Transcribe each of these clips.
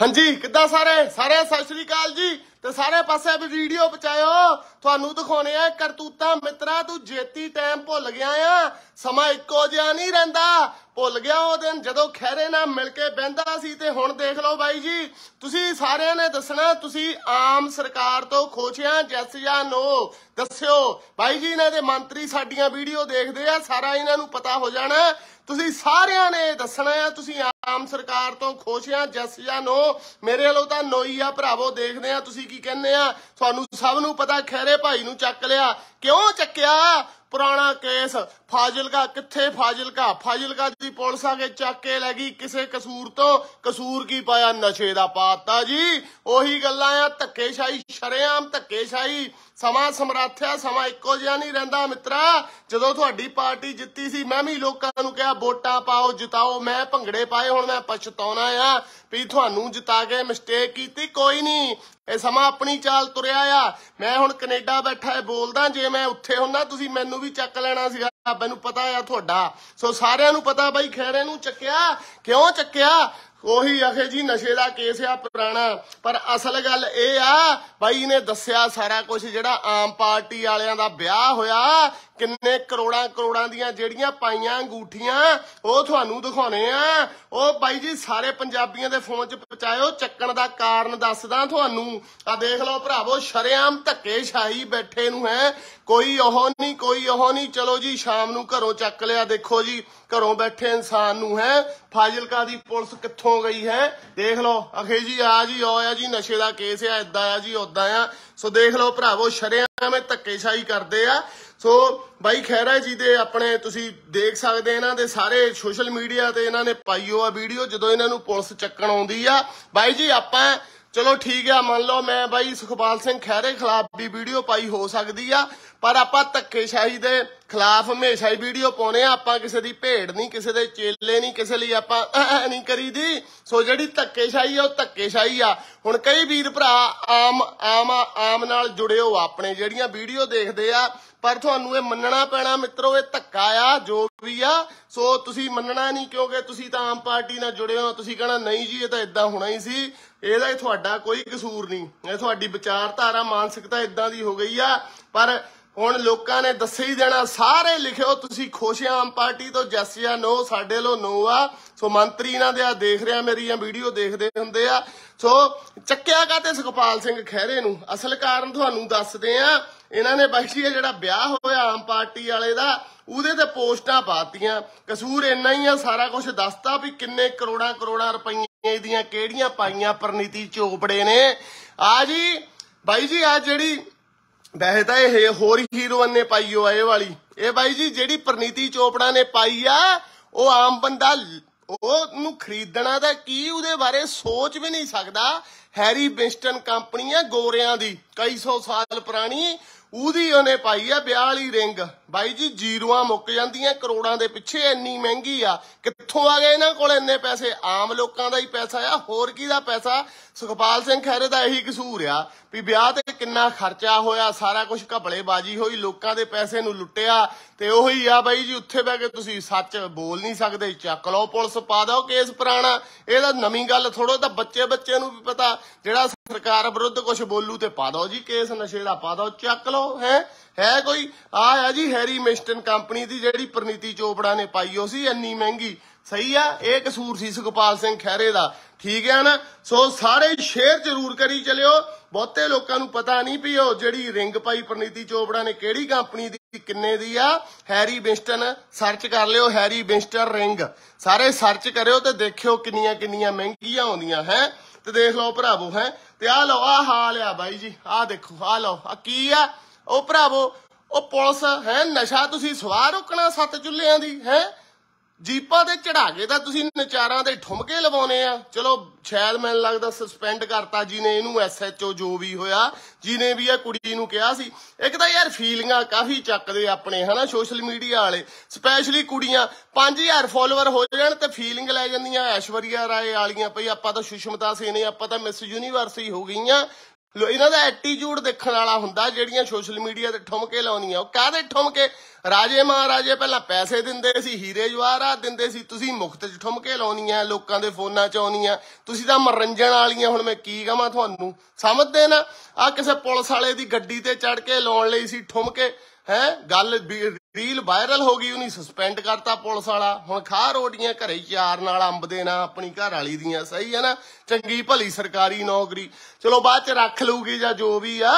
ਹਾਂਜੀ ਕਿੱਦਾਂ ਸਾਰੇ ਸਾਰੇ ਸਤਿ ਸ਼੍ਰੀ ਅਕਾਲ ਜੀ ਤੇ ਸਾਰੇ ਪਾਸੇ ਵੀਡੀਓ ਪਚਾਇਓ ਤੁਹਾਨੂੰ ਦਿਖਾਉਣੇ ਆ ਕਰਤੂਤਾ ਮਿੱਤਰਾ ਤੂੰ ਜੇਤੀ ਟਾਈਮ ਭੁੱਲ ਗਿਆ ਆ ਸਮਾਂ ਇੱਕੋ ਜਿਹਾ ਨਹੀਂ ਰਹਿੰਦਾ ਭੁੱਲ ਗਿਆ ਉਹ ਦਿਨ ਜਦੋਂ ਖੈਰੇ ਨਾਲ ਮਿਲ ਕੇ ਬੈੰਦਾ ਸੀ ਤੇ ਹੁਣ ਦੇਖ ਲਓ ਬਾਈ ਜੀ ਤੁਸੀਂ ਸਾਰਿਆਂ ਨੇ ਦੱਸਣਾ ਤੁਸੀਂ ਆਮ ਸਰਕਾਰ ਤੋਂ ਖੋਚਿਆ ਜੈਸ ਜਾਂ ਨੋ ਦੱਸਿਓ ਬਾਈ ਜੀ ਇਹਨਾਂ ਦੇ ਮੰਤਰੀ ਸਾਡੀਆਂ ਵੀਡੀਓ ਦੇਖਦੇ ਆ ਸਾਰਾ ਇਹਨਾਂ ਨੂੰ ਪਤਾ ਹੋ ਜਾਣਾ ਤੁਸੀਂ ਸਾਰਿਆਂ ਨੇ ਦੱਸਣਾ ਹੈ ਤੁਸੀਂ ਆਮ ਸਰਕਾਰ ਤੋਂ ਖੁਸ਼ ਆ ਜੈਸ ਜਾਂ ਨੋ ਮੇਰੇ ਵੱਲੋਂ ਤਾਂ ਨੋਈ ਆ ਭਰਾਵੋ ਦੇਖਦੇ ਆ ਤੁਸੀਂ ਕੀ ਕਹਿੰਦੇ ਆ ਤੁਹਾਨੂੰ ਸਭ ਨੂੰ ਪਤਾ ਖੈਰੇ ਭਾਈ ਨੂੰ ਚੱਕ ਲਿਆ ਕਿਉਂ ਚੱਕਿਆ ਪੁਰਾਣਾ ਕੇਸ ਫਾਜ਼ਿਲਕਾ ਕਿੱਥੇ ਫਾਜ਼ਿਲਕਾ ਫਾਜ਼ਿਲਕਾ ਦੀ ਪੁਲਿਸ ਆ ਕੇ ਚੱਕ ਕੇ ਲੈ ਗਈ ਕਿਸੇ ਕਸੂਰ ਤੋਂ ਕਸੂਰ ਕੀ ਪਾਇਆ ਨਸ਼ੇ ਦਾ ਪਾਤਾ ਜੀ ਉਹੀ ਗੱਲਾਂ ਆ ਧੱਕੇਸ਼ਾਹੀ ਸ਼ਰਿਆਮ ਧੱਕੇਸ਼ਾਹੀ ਸਮਾਂ ਸਮਰਾਥਿਆ ਸਮਾਂ ਇੱਕੋ ਜਿਹਾ ਨਹੀਂ ਰਹਿੰਦਾ ਮਿੱਤਰਾ ਜਦੋਂ ਤੁਹਾਡੀ ਪਾਰਟੀ ਜਿੱਤੀ ਸੀ ਮੈਂ ਵੀ ਲੋਕਾਂ ਨੂੰ ਕਿਹਾ ਵੋਟਾਂ ਪਾਓ ਜਿਤਾਓ ਮੈਂ ਭੰਗੜੇ ਪਾਏ ਹੁਣ ਮੈਂ ਪਛਤਾਉਣਾ ਆ ਵੀ ਤੁਹਾਨੂੰ ਜਿਤਾ ਕੇ ਮਿਸਟੇਕ ਕੀਤੀ ਕੋਈ ਨਹੀਂ ਇਹ ਸਮਾਂ ਆਪਣੀ ਚਾਲ ਤੁਰਿਆ ਆ ਮੈਂ ਹੁਣ ਕੈਨੇਡਾ ਬੈਠਾ ਬੋਲਦਾ ਜੇ ਮੈਂ ਉੱਥੇ ਹੁੰਦਾ ਤੁਸੀਂ ਮੈਨੂੰ ਵੀ ਚੱਕ ਲੈਣਾ ਸੀਗਾ ਮੈਨੂੰ ਪਤਾ ਆ ਤੁਹਾਡਾ ਸੋ ਸਾਰਿਆਂ ਨੂੰ ਪਤਾ ਬਾਈ ਖੈਰੇ ਨੂੰ ਚੱਕਿਆ ਕਿਉਂ ਚੱਕਿਆ ਉਹੀ ਆਖੇ ਜੀ ਨਸ਼ੇ ਦਾ ਕੇਸ ਆ ਪੁਰਾਣਾ ਪਰ ਅਸਲ ਗੱਲ ਇਹ ਆ ਬਾਈ ਨੇ ਦੱਸਿਆ ਸਾਰਾ ਕੁਝ ਜਿਹੜਾ ਆਮ ਪਾਰਟੀ ਵਾਲਿਆਂ ਦਾ ਵਿਆਹ ਹੋਇਆ ਕਿੰਨੇ ਕਰੋੜਾਂ ਕਰੋੜਾਂ ਦੀਆਂ ਜਿਹੜੀਆਂ ਪਾਈਆਂ ਅੰਗੂਠੀਆਂ ਉਹ ਤੁਹਾਨੂੰ ਦਿਖਾਉਣੇ ਆ ਉਹ ਬਾਈ ਜੀ ਸਾਰੇ ਪੰਜਾਬੀਆਂ ਦੇ ਫੋਨ 'ਚ ਪਹੁੰਚਾਇਓ ਚੱਕਣ ਦਾ ਕਾਰਨ ਦੱਸਦਾ ਤੁਹਾਨੂੰ ਆ ਦੇਖ ਲਓ ਭਰਾਵੋ ਸ਼ਰਿਆਮ ਧੱਕੇ ਸ਼ਾਹੀ ਬੈਠੇ ਨੂੰ ਹੈ ਕੋਈ ਉਹ ਨਹੀਂ ਕੋਈ ਉਹ ਨਹੀਂ ਚਲੋ ਜੀ ਸ਼ਾਮ ਨੂੰ ਘਰੋਂ ਚੱਕ ਲਿਆ ਦੇਖੋ ਜੀ ਘਰੋਂ ਬੈਠੇ ਇਨਸਾਨ ਨੂੰ ਹੈ ਫਾਜ਼ਿਲਕਾ ਦੀ ਪੁਲਿਸ ਕਿੱਥੋਂ ਗਈ ਹੈ ਦੇਖ ਲਓ ਅਖੇ ਜੀ ਆ ਜੀ ਆਇਆ ਆ ਜੀ ਨਸ਼ੇ ਦਾ ਕੇਸ ਆ ਇਦਾਂ ਆ ਜੀ ਉਦਾਂ ਆ ਸੋ ਦੇਖ ਲਓ ਭਰਾਵੋ ਸ਼ਰਿਆਂ ਵਿੱਚ ਧੱਕੇਸ਼ਾਹੀ ਕਰਦੇ ਆ ਸੋ ਬਾਈ ਖੈਰਾ ਜੀ ਦੇ ਆਪਣੇ ਤੁਸੀਂ ਦੇਖ ਸਕਦੇ ਇਹਨਾਂ ਦੇ ਸਾਰੇ ਸੋਸ਼ਲ ਮੀਡੀਆ ਤੇ ਇਹਨਾਂ ਨੇ ਪਾਈਓ ਆ ਵੀਡੀਓ ਜਦੋਂ ਇਹਨਾਂ ਨੂੰ ਪੁਲਿਸ ਚੱਕਣ ਆਉਂਦੀ ਆ ਬਾਈ ਜੀ ਆਪਾਂ ਚਲੋ ਠੀਕ ਆ ਮੰਨ ਲਓ ਮੈਂ ਬਾਈ ਸੁਖਪਾਲ ਸਿੰਘ ਖਹਿਰੇ ਖਿਲਾਫ ਵੀ ਵੀਡੀਓ ਪਾਈ ਹੋ ਸਕਦੀ ਆ ਪਰ ਆਪਾਂ ਧੱਕੇਸ਼ਾਹੀ ਦੇ ਖਿਲਾਫ ਹਮੇਸ਼ਾ ਹੀ ਵੀਡੀਓ ਪਾਉਨੇ ਆ ਆਪਾਂ ਕਿਸੇ ਦੀ ਭੇਡ ਨਹੀਂ ਕਿਸੇ ਦੇ ਚੇਲੇ ਨਹੀਂ ਕਿਸੇ ਲਈ ਆਪਾਂ ਨਹੀਂ ਕਰੀਦੀ ਸੋ ਜਿਹੜੀ ਧੱਕੇਸ਼ਾਹੀ ਆ ਉਹ ਧੱਕੇਸ਼ਾਹੀ ਆ ਹੁਣ ਕਈ ਵੀਰ ਭਰਾ ਆਮ ਆਮ ਆਮ ਨਾਲ ਜੁੜੇ ਹੋ ਆਪਣੇ ਜਿਹੜੀਆਂ ਵੀਡੀਓ ਦੇਖਦੇ ਆ ਪਰ ਤੁਹਾਨੂੰ ਇਹ ਮੰਨਣਾ ਪੈਣਾ ਮਿੱਤਰੋ ਇਹ ਧੱਕਾ ਆ ਜੋ ਵੀ ਆ ਸੋ ਤੁਸੀਂ ਮੰਨਣਾ ਨਹੀਂ ਕਿਉਂਕਿ ਤੁਸੀਂ ਤਾਂ ਆਮ ਪਾਰਟੀ ਨਾਲ ਜੁੜੇ ਹੋ ਤੁਸੀਂ ਕਹਣਾ ਨਹੀਂ ਜੀ ਇਹ ਤਾਂ ਇਦਾਂ ਹੋਣਾ ਹੀ ਸੀ ਇਹਦਾ ਤੁਹਾਡਾ ਕੋਈ ਕਸੂਰ ਨਹੀਂ ਇਹ ਤੁਹਾਡੀ ਵਿਚਾਰਧਾਰਾ ਮਾਨਸਿਕਤਾ ਇਦਾਂ ਦੀ ਹੋ ਗਈ ਆ ਪਰ ਹੁਣ ਲੋਕਾਂ ਨੇ ਦੱਸੇ ਹੀ ਦੇਣਾ ਸਾਰੇ ਲਿਖਿਓ ਤੁਸੀਂ ਖੁਸ਼ ਆਮ ਪਾਰਟੀ ਤੋਂ ਜੱਸੀਆ ਨੋ ਸਾਡੇ ਲੋ ਨੋ ਆ ਸੋ ਮੰਤਰੀ ਇਹਨਾਂ ਦੇ ਆ ਦੇਖ ਰਿਆ ਮੇਰੀਆਂ ਵੀਡੀਓ ਦੇਖਦੇ ਹੁੰਦੇ ਆ ਸੋ ਚੱਕਿਆ ਕਾ ਤੇ ਸੁਖਪਾਲ ਸਿੰਘ ਖਹਿਰੇ ਨੂੰ ਅਸਲ ਕਾਰਨ ਤੁਹਾਨੂੰ ਦੱਸਦੇ ਆ ਇਹਨਾਂ ਨੇ ਬਾਈ ਜਿਹੜਾ ਵਿਆਹ ਹੋਇਆ ਆਮ ਪਾਰਟੀ ਵਾਲੇ ਦਾ ਉਹਦੇ ਤੇ ਪੋਸਟਾਂ ਪਾਤੀਆਂ ਕਸੂਰ ਇੰਨਾ ਹੀ ਆ ਸਾਰਾ ਕੁਝ ਦੱਸਤਾ ਵੀ ਕਿੰਨੇ ਕਰੋੜਾਂ ਕਰੋੜਾਂ ਰੁਪਈਆ ਦੀਆਂ ਕਿਹੜੀਆਂ ਪਾਈਆਂ ਪਰਨੀਤੀ ਚੋਪੜੇ ਨੇ ਆ ਜੀ ਬਾਈ ਜੀ ਆ ਜਿਹੜੀ ਵੈਸੇ ਤਾਂ ਇਹ ਹੋਰ ਹੀਰੋਇਨ ਨੇ ਪਾਈ ਹੋ ਇਹ ਵਾਲੀ ਇਹ ਬਾਈ ਜੀ ਜਿਹੜੀ ਪਰਨੀਤੀ ਚੋਪੜਾ ਨੇ ਪਾਈ ਆ ਉਹ ਆਮ ਬੰਦਾ ਉਹ ਨੂੰ ਖਰੀਦਣਾ ਤਾਂ ਕੀ ਉਹਦੇ ਬਾਰੇ ਸੋਚ ਵੀ ਨਹੀਂ ਸਕਦਾ ਹੈਰੀ ਬਿੰਸਟਨ ਕੰਪਨੀ ਆ ਗੋਰਿਆਂ ਦੀ ਕਈ ਸੌ ਸਾਲ ਪੁਰਾਣੀ ਉਹਦੀ ਉਹਨੇ ਪਾਈ ਆ 42 ਵਾਲੀ ਰਿੰਗ ਬਾਈ ਜੀ ਜੀਰੋਆਂ ਮੁੱਕ ਜਾਂਦੀਆਂ ਕਰੋੜਾਂ ਦੇ ਪਿੱਛੇ ਇੰਨੀ ਮਹਿੰਗੀ ਆ ਕਿੱਥੋਂ ਆ ਗਏ ਇਹਨਾਂ ਕੋਲ ਇੰਨੇ ਪੈਸੇ ਆਮ ਲੋਕਾਂ ਦਾ ਹੀ ਪੈਸਾ ਆ ਹੋਰ ਕੀ ਦਾ ਪੈਸਾ ਸੁਖਪਾਲ ਸਿੰਘ ਖੈਰੇ ਦਾ ਇਹੀ ਕਸੂਰ ਆ ਵੀ ਵਿਆਹ ਤੇ ਕਿੰਨਾ ਖਰਚਾ ਹੋਇਆ ਸਾਰਾ ਕੁਝ ਬਾਜੀ ਹੋਈ ਲੋਕਾਂ ਦੇ ਪੈਸੇ ਨੂੰ ਲੁੱਟਿਆ ਤੇ ਉਹੀ ਆ ਬਾਈ ਜੀ ਉੱਥੇ ਬਹਿ ਕੇ ਤੁਸੀਂ ਸੱਚ ਬੋਲ ਨਹੀਂ ਸਕਦੇ ਚੱਕ ਲਓ ਪੁਲਿਸ ਪਾ ਦਿਓ ਕੇਸ ਪੁਰਾਣਾ ਇਹਦਾ ਨਵੀਂ ਗੱਲ ਥੋੜੋ ਤਾਂ ਬੱਚੇ ਬੱਚੇ ਨੂੰ ਵੀ ਪਤਾ ਜਿਹੜਾ ਸਰਕਾਰ ਵਿਰੁੱਧ ਕੁਝ ਬੋਲੂ ਤੇ ਪਾ ਦਿਓ ਜੀ ਕੇਸ ਨਸ਼ੇ ਦਾ ਪਾ ਦਿਓ ਚੱਕ ਲਓ ਹੈ ਹੈ ਕੋਈ ਆ ਆ ਜੀ ਹੈਰੀ ਮਿਸਟਨ ਕੰਪਨੀ ਦੀ ਜਿਹੜੀ ਪ੍ਰਨੀਤੀ ਚੋਪੜਾ ਨੇ ਪਾਈ ਉਹ ਸੀ ਇੰਨੀ ਮਹਿੰਗੀ ਸਹੀ ਆ ਇਹ ਕਸੂਰ ਸੀ ਸੁਖਪਾਲ ਸਿੰਘ ਖਹਿਰੇ ਦਾ ਠੀਕ ਹੈ ਨਾ ਸੋ ਸਾਰੇ ਸ਼ੇਅਰ ਜ਼ਰੂਰ ਕਰੀ ਚਲਿਓ ਬਹੁਤੇ ਲੋਕਾਂ ਨੂੰ ਪਤਾ ਨਹੀਂ ਵੀ ਉਹ ਜਿਹੜੀ ਰਿੰਗ ਪਾਈ ਪ੍ਰਨੀਤੀ ਚੋਪੜਾ ਨੇ ਕਿਹੜੀ ਕੰਪਨੀ ਦੀ ਕਿੰਨੇ ਦੀ ਆ ਹੈਰੀ ਬਿੰਸਟਨ ਸਰਚ ਕਰ ਲਿਓ ਹੈਰੀ ਬਿੰਸਟਨ ਰਿੰਗ ਸਾਰੇ ਸਰਚ ਕਰਿਓ ਤੇ ਦੇਖਿਓ ਕਿੰਨੀਆਂ ਕਿੰਨੀਆਂ ਮਹਿੰਗੀਆਂ ਆਉਂਦੀਆਂ ਹੈ ਤੇ ਦੇਖ ਲਓ ਭਰਾਵੋ ਹੈ ਤੇ ਆ ਲਓ ਆ ਹਾਲ ਆ ਬਾਈ ਜੀ ਆ ਦੇਖੋ ਆ ਲਓ ਆ ਕੀ ਆ ਉਹ ਭਰਾਵੋ ਉਹ ਪੁਲਿਸ ਹੈ ਨਸ਼ਾ ਤੁਸੀਂ ਸਵਾਰ ਰੋਕਣਾ ਸੱਤ ਚੁੱਲਿਆਂ ਦੀ ਹੈ ਜੀਪਾਂ ਦੇ ਚੜਾਗੇ ਦਾ ਤੁਸੀਂ ਨਚਾਰਾਂ ਦੇ ਠੁਮਕੇ ਲਵਾਉਨੇ ਆ ਚਲੋ ਸ਼ਾਇਦ ਮੈਨੂੰ ਲੱਗਦਾ ਸਸਪੈਂਡ ਕਰਤਾ ਜੀ ਨੇ ਇਹਨੂੰ ਐਸਐਚਓ ਜੋ ਵੀ ਹੋਇਆ ਜੀ ਨੇ ਵੀ ਇਹ ਕੁੜੀ ਨੂੰ ਕਿਹਾ ਸੀ ਇੱਕ ਤਾਂ ਯਾਰ ਫੀਲਿੰਗਾਂ ਕਾਫੀ ਚੱਕਦੇ ਆਪਣੇ ਹਨਾ ਸੋਸ਼ਲ ਮੀਡੀਆ ਵਾਲੇ ਸਪੈਸ਼ਲੀ ਕੁੜੀਆਂ 5000 ਫੋਲੋਅਰ ਹੋ ਜਾਣ ਤੇ ਫੀਲਿੰਗ ਲੈ ਜਾਂਦੀਆਂ ਐਸ਼ਵਰੀਆ ਰਾਏ ਵਾਲੀਆਂ ਭਈ ਆਪਾਂ ਤਾਂ ਸੁਸ਼ਮਤਾ ਸੇਨੇ ਆਪਾਂ ਤਾਂ ਮਿਸ ਯੂਨੀਵਰਸ ਹੀ ਹੋ ਗਈਆਂ ਲੋ ਇਹਨਾਂ ਦਾ ਐਟੀਟਿਊਡ ਦੇਖਣ ਵਾਲਾ ਹੁੰਦਾ ਜਿਹੜੀਆਂ ਸੋਸ਼ਲ ਮੀਡੀਆ ਤੇ ਠੁਮਕੇ ਲਾਉਂਦੀਆਂ ਉਹ ਕਾਹਦੇ ਠੁਮਕੇ ਰਾਜੇ ਮਹਾਰਾਜੇ ਪਹਿਲਾਂ ਪੈਸੇ ਦਿੰਦੇ ਸੀ ਹੀਰੇ ਜਵਾਹਰਾ ਦਿੰਦੇ ਸੀ ਤੁਸੀਂ ਮੁਫਤ 'ਚ ਠੁਮਕੇ ਲਾਉਣੀਆਂ ਲੋਕਾਂ ਦੇ ਫੋਨਾਂ 'ਚ ਆਉਣੀਆਂ ਤੁਸੀਂ ਤਾਂ ਮਰੰਜਣ ਵਾਲੀਆਂ ਹੁਣ ਮੈਂ ਕੀ ਕਹਾਂ ਤੁਹਾਨੂੰ ਸਮਝਦੇ ਨਾ ਆ ਕਿਸੇ ਪੁਲਿਸ ਵਾਲੇ ਦੀ ਗੱਡੀ ਤੇ ਚੜ ਕੇ ਲਾਉਣ ਲਈ ਸੀ ਠੁਮਕੇ ਹੈ ਗੱਲ ਰੀਲ ਵਾਇਰਲ ਹੋ ਗਈ ਉਹਨੇ ਸਸਪੈਂਡ ਕਰਤਾ ਪੁਲਿਸ ਵਾਲਾ ਹੁਣ ਖਾ ਰੋਟੀਆਂ ਘਰੇ ਚਾਰ ਨਾਲ ਅੰਬ ਦੇ ਆਪਣੀ ਘਰ ਵਾਲੀ ਦੀਆਂ ਸਹੀ ਹੈ ਨਾ ਚੰਗੀ ਭਲੀ ਸਰਕਾਰੀ ਨੌਕਰੀ ਚਲੋ ਬਾਅਦ ਚ ਰੱਖ ਲਊਗੀ ਜਾਂ ਜੋ ਵੀ ਆ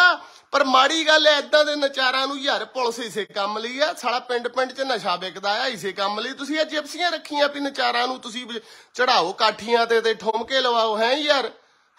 ਪਰ ਮਾੜੀ ਗੱਲ ਐ ਇਦਾਂ ਦੇ ਨਚਾਰਾਂ ਨੂੰ ਯਾਰ ਪੁਲਿਸ ਇਸੇ ਕੰਮ ਲਈ ਆ ਸਾਲਾ ਪਿੰਡ ਪਿੰਡ ਚ ਨਸ਼ਾ ਵਿਕਦਾ ਆ ਇਸੇ ਕੰਮ ਲਈ ਤੁਸੀਂ ਇਹ ਜਿਪਸੀਆਂ ਰੱਖੀਆਂ ਵੀ ਨਚਾਰਾਂ ਨੂੰ ਤੁਸੀਂ ਚੜਾਓ ਕਾਠੀਆਂ ਤੇ ਤੇ ਠੋਮਕੇ ਲਵਾਓ ਹੈ ਯਾਰ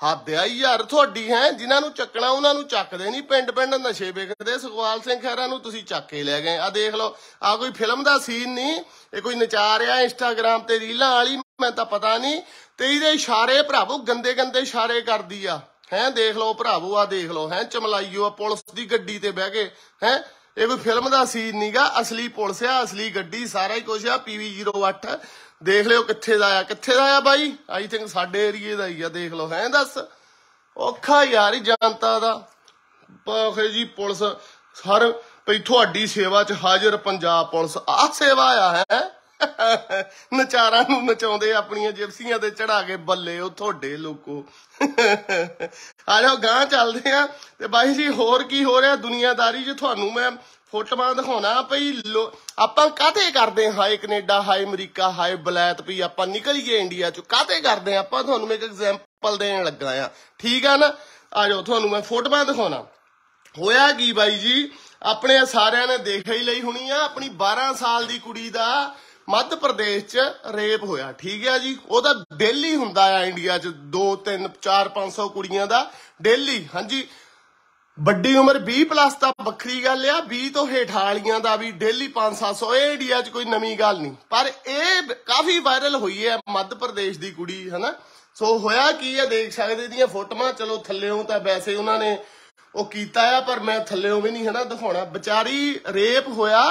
ਹੱਦ ਆ ਯਾਰ ਤੁਹਾਡੀ ਹੈ ਜਿਨ੍ਹਾਂ ਨੂੰ ਚੱਕਣਾ ਉਹਨਾਂ ਨੂੰ ਚੱਕਦੇ ਨਹੀਂ ਪਿੰਡ ਪਿੰਡ ਨਸ਼ੇ ਵੇਖਦੇ ਸੁਖਵਾਲ ਸਿੰਘ ਖਹਿਰਾ ਨੂੰ ਤੁਸੀਂ ਚੱਕ ਕੇ ਲੈ ਗਏ ਆ ਦੇਖ ਲਓ ਆ ਕੋਈ ਫਿਲਮ ਦਾ ਸੀਨ ਨਹੀਂ ਇਹ ਕੋਈ ਨਚਾ ਰਿਹਾ ਇੰਸਟਾਗ੍ਰam ਤੇ ਰੀਲਾਂ ਵਾਲੀ ਮੈਂ ਤਾਂ ਪਤਾ ਨਹੀਂ ਤੇ ਇਹਦੇ ਇਸ਼ਾਰੇ ਭਰਾਵੋ ਗੰਦੇ ਗੰਦੇ ਇਸ਼ਾਰੇ ਕਰਦੀ ਆ ਹੈ ਦੇਖ ਲਓ ਭਰਾਵੋ ਆ ਦੇਖ ਲਓ ਹੈ ਚਮਲਾਈਓ ਆ ਪੁਲਿਸ ਦੀ ਗੱਡੀ ਤੇ ਬਹਿ ਕੇ ਹੈ ਇਹ ਕੋਈ ਫਿਲਮ ਦਾ ਸੀਨ ਨਹੀਂਗਾ ਅਸਲੀ ਪੁਲਿਸ ਆ ਅਸਲੀ ਗੱਡੀ ਸਾਰਾ ਹੀ ਕੁਝ ਆ ਪੀਵੀ 08 ਦੇਖ ਲਿਓ ਕਿੱਥੇ ਦਾ ਆ ਕਿੱਥੇ ਦਾ ਆ ਬਾਈ ਆਈ ਥਿੰਕ ਸਾਡੇ ਏਰੀਏ ਦਾ ਹੀ ਆ ਦੇਖ ਲਓ ਹੈ ਦੱਸ ਔਖਾ ਯਾਰ ਹੀ ਜਨਤਾ ਦਾ ਪਖੇ ਜੀ ਪੁਲਿਸ ਸਰ ਭਈ ਤੁਹਾਡੀ ਸੇਵਾ 'ਚ ਹਾਜ਼ਰ ਪੰਜਾਬ ਪੁਲਿਸ ਆ ਸੇਵਾ ਆ ਹੈ ਨਚਾਰਾਂ ਨੂੰ ਨਚਾਉਂਦੇ ਆਪਣੀਆਂ ਜਿਪਸੀਆਂ ਤੇ ਚੜਾ ਕੇ ਬੱਲੇ ਉਹ ਤੁਹਾਡੇ ਲੋਕੋ ਆ ਲਓ ਗਾਂ ਚੱਲਦੇ ਆ ਤੇ ਬਾਈ ਜੀ ਹੋਰ ਕੀ ਹੋ ਰਿਹਾ ਦੁਨੀਆਦਾਰੀ ਜੀ ਤੁਹਾਨੂੰ ਮੈਂ ਫੋਟੋਆਂ ਦਿਖਾਉਣਾ ਭਈ ਆਪਾਂ ਕਾਤੇ ਕਰਦੇ ਹਾਏ ਕੈਨੇਡਾ ਹਾਏ ਅਮਰੀਕਾ ਹਾਏ ਬਲੈਤ ਭਈ ਆਪਾਂ ਨਿਕਲੀਏ ਇੰਡੀਆ ਚ ਕਾਤੇ ਕਰਦੇ ਆਪਾਂ ਤੁਹਾਨੂੰ ਮੈਂ ਇੱਕ ਐਗਜ਼ਾਮਪਲ ਦੇਣ ਲੱਗਾ ਆ ਠੀਕ ਆ ਨਾ ਆ ਜਾਓ ਤੁਹਾਨੂੰ ਮੈਂ ਫੋਟੋਆਂ ਦਿਖਾਉਣਾ ਹੋਇਆ ਕੀ ਬਾਈ ਜੀ ਆਪਣੇ ਸਾਰਿਆਂ ਨੇ ਦੇਖ ਹੀ ਲਈ ਹੋਣੀ ਆ ਆਪਣੀ 12 ਸਾਲ ਦੀ ਕੁੜੀ ਦਾ ਮੱਧ ਪ੍ਰਦੇਸ਼ 'ਚ ਰੇਪ ਹੋਇਆ ਠੀਕ ਹੈ ਜੀ ਉਹਦਾ ਤਾਂ ਡੇਲੀ ਹੁੰਦਾ ਆ ਇੰਡੀਆ 'ਚ 2 3 4 500 ਕੁੜੀਆਂ ਦਾ ਡੇਲੀ ਹਾਂਜੀ ਵੱਡੀ ਉਮਰ 20 ਪਲੱਸ ਤਾਂ ਵੱਖਰੀ ਗੱਲ ਆ 20 ਤੋਂ ਹੇਠਾਂ ਵਾਲੀਆਂ ਦਾ ਵੀ ਡੇਲੀ 5-700 ਇਹ ਇੰਡੀਆ 'ਚ ਕੋਈ ਨਵੀਂ ਗੱਲ ਨਹੀਂ ਪਰ ਇਹ ਕਾਫੀ ਵਾਇਰਲ ਹੋਈ ਹੈ ਮੱਧ ਪ੍ਰਦੇਸ਼ ਦੀ ਕੁੜੀ ਹਨਾ ਸੋ ਹੋਇਆ ਕੀ ਆ ਦੇਖ ਸਕਦੇ ਦੀਆਂ ਫੋਟੋਆਂ ਚਲੋ ਥੱਲੇੋਂ ਤਾਂ ਵੈਸੇ ਉਹਨਾਂ ਨੇ ਉਹ ਕੀਤਾ ਆ ਪਰ ਮੈਂ ਥੱਲੇੋਂ ਵੀ ਨਹੀਂ ਹਨਾ ਦਿਖਾਉਣਾ ਵਿਚਾਰੀ ਰੇਪ ਹੋਇਆ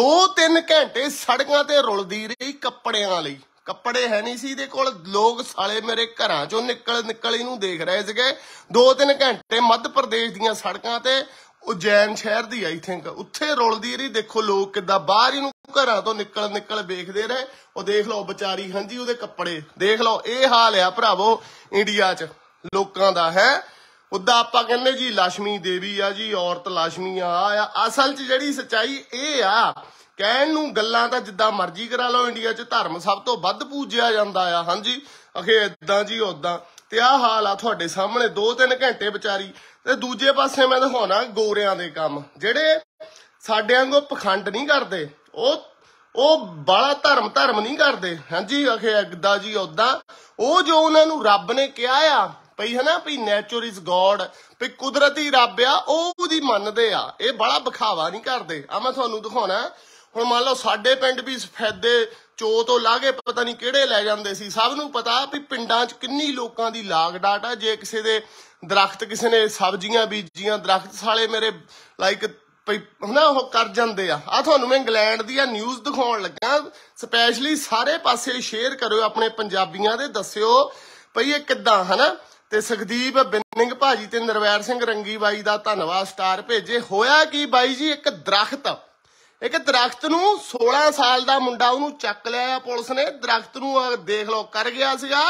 2-3 ਘੰਟੇ ਸੜਕਾਂ ਤੇ ਰੁਲਦੀ ਰਹੀ ਕੱਪੜਿਆਂ ਲਈ ਕੱਪੜੇ ਹੈ ਨਹੀਂ ਸੀ ਇਹਦੇ ਕੋਲ ਲੋਕ ਸਾਲੇ ਮੇਰੇ ਘਰਾਂ ਚੋਂ ਨਿਕਲ ਨਿਕਲ ਇਹਨੂੰ ਦੇਖ ਰਹੇ ਸੀਗੇ 2-3 ਘੰਟੇ ਮੱਧ ਪ੍ਰਦੇਸ਼ ਦੀਆਂ ਸੜਕਾਂ ਤੇ ਉਜੈਨ ਸ਼ਹਿਰ ਦੀ ਆਈ ਥਿੰਕ ਉੱਥੇ ਰੋਲਦੀ ਰਹੀ ਦੇਖੋ ਲੋਕ ਕਿੱਦਾਂ ਬਾਹਰ ਇਹਨੂੰ ਘਰਾਂ ਤੋਂ ਨਿਕਲ ਨਿਕਲ ਵੇਖਦੇ ਰਹੇ ਉਹ ਦੇਖ ਲਓ ਵਿਚਾਰੀ ਹਾਂਜੀ ਉਹਦੇ ਕੱਪੜੇ ਦੇਖ ਲਓ ਇਹ ਹਾਲ ਆ ਭਰਾਵੋ ਇੰਡੀਆ 'ਚ ਲੋਕਾਂ ਦਾ ਹੈ ਉਦਾਂ ਆਪਾਂ ਕਹਿੰਦੇ ਜੀ ਲక్ష్ਮੀ ਦੇਵੀ ਆ ਜੀ ਔਰਤ ਲక్ష్ਮੀ ਆ ਆ ਅਸਲ 'ਚ ਜਿਹੜੀ ਸਚਾਈ ਇਹ ਆ ਕਹਿਣ ਨੂੰ ਗੱਲਾਂ ਤਾਂ ਜਿੱਦਾਂ ਮਰਜ਼ੀ ਕਰਾ ਲਓ ਇੰਡੀਆ 'ਚ ਧਰਮ ਸਭ ਤੋਂ ਵੱਧ ਪੂਜਿਆ ਜਾਂਦਾ ਆ ਹਾਂਜੀ ਅਖੇ ਇਦਾਂ ਜੀ ਉਦਾਂ ਤੇ ਆ ਹਾਲ ਆ ਤੁਹਾਡੇ ਸਾਹਮਣੇ 2-3 ਘੰਟੇ ਵਿਚਾਰੀ ਤੇ ਦੂਜੇ ਪਾਸੇ ਮੈਂ ਦਿਖਾਉਣਾ ਗੋਰਿਆਂ ਦੇ ਕੰਮ ਜਿਹੜੇ ਸਾਡੇ ਵਾਂਗੂ ਪਖੰਡ ਨਹੀਂ ਕਰਦੇ ਉਹ ਉਹ ਬਾਲਾ ਧਰਮ ਧਰਮ ਨਹੀਂ ਕਰਦੇ ਹਾਂਜੀ ਅਖੇ ਇਦਾਂ ਜੀ ਉਦਾਂ ਉਹ ਜੋ ਉਹਨਾਂ ਨੂੰ ਰੱਬ ਨੇ ਕਿਹਾ ਆ ਭਈ ਹਨਾ ਭਈ ਨੇਚਰ ਇਜ਼ ਗੋਡ ਭਈ ਕੁਦਰਤੀ ਰੱਬ ਆ ਉਹ ਉਹਦੀ ਮੰਨਦੇ ਆ ਇਹ ਬੜਾ ਬਖਾਵਾ ਨਹੀਂ ਕਰਦੇ ਆ ਮੈਂ ਤੁਹਾਨੂੰ ਦਿਖਾਉਣਾ ਹੁਣ ਮੰਨ ਲਓ ਸਾਡੇ ਪਿੰਡ ਵੀ ਸਫੈਦੇ ਚੋ ਤੋਂ ਲਾਗੇ ਪਤਾ ਨਹੀਂ ਕਿਹੜੇ ਲੈ ਜਾਂਦੇ ਸੀ ਸਭ ਨੂੰ ਪਤਾ ਵੀ ਪਿੰਡਾਂ 'ਚ ਕਿੰਨੀ ਲੋਕਾਂ ਦੀ ਲਾਗ ਡਾਟ ਆ ਜੇ ਕਿਸੇ ਦੇ ਦਰਖਤ ਕਿਸੇ ਨੇ ਸਬਜ਼ੀਆਂ ਬੀਜੀਆਂ ਦਰਖਤ ਸਾਲੇ ਮੇਰੇ ਲਾਈਕ ਹਨਾ ਉਹ ਕਰ ਜਾਂਦੇ ਆ ਆ ਤੁਹਾਨੂੰ ਮੈਂ ਇੰਗਲੈਂਡ ਦੀ ਆ ਨਿਊਜ਼ ਦਿਖਾਉਣ ਲੱਗਾ ਸਪੈਸ਼ਲੀ ਸਾਰੇ ਪਾਸੇ ਸ਼ੇਅਰ ਕਰੋ ਆਪਣੇ ਪੰਜਾਬੀਆਂ ਦੇ ਦੱਸਿਓ ਭਈ ਇਹ ਕਿੱਦਾਂ ਹਨਾ ਤੇ ਸੁਖਦੀਪ ਬਿੰਨਿੰਗ ਭਾਜੀ ਤੇ ਨਰਵੈਰ ਸਿੰਘ ਰੰਗੀ ਬਾਈ ਦਾ ਧੰਨਵਾਦ ਸਟਾਰ ਭੇਜੇ ਹੋਇਆ ਕੀ ਬਾਈ ਜੀ ਇੱਕ ਦਰਖਤ ਇੱਕ ਦਰਖਤ ਨੂੰ 16 ਸਾਲ ਦਾ ਮੁੰਡਾ ਉਹਨੂੰ ਚੱਕ ਲਿਆ ਪੁਲਿਸ ਨੇ ਦਰਖਤ ਨੂੰ ਦੇਖ ਲਓ ਕਰ ਗਿਆ ਸੀਗਾ